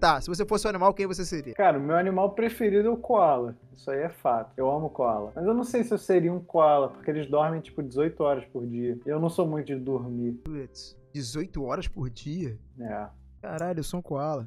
Tá, se você fosse um animal, quem você seria? Cara, o meu animal preferido é o koala. Isso aí é fato. Eu amo koala. Mas eu não sei se eu seria um koala, porque eles dormem tipo 18 horas por dia. E eu não sou muito de dormir. 18 horas por dia? É. Caralho, eu sou um koala.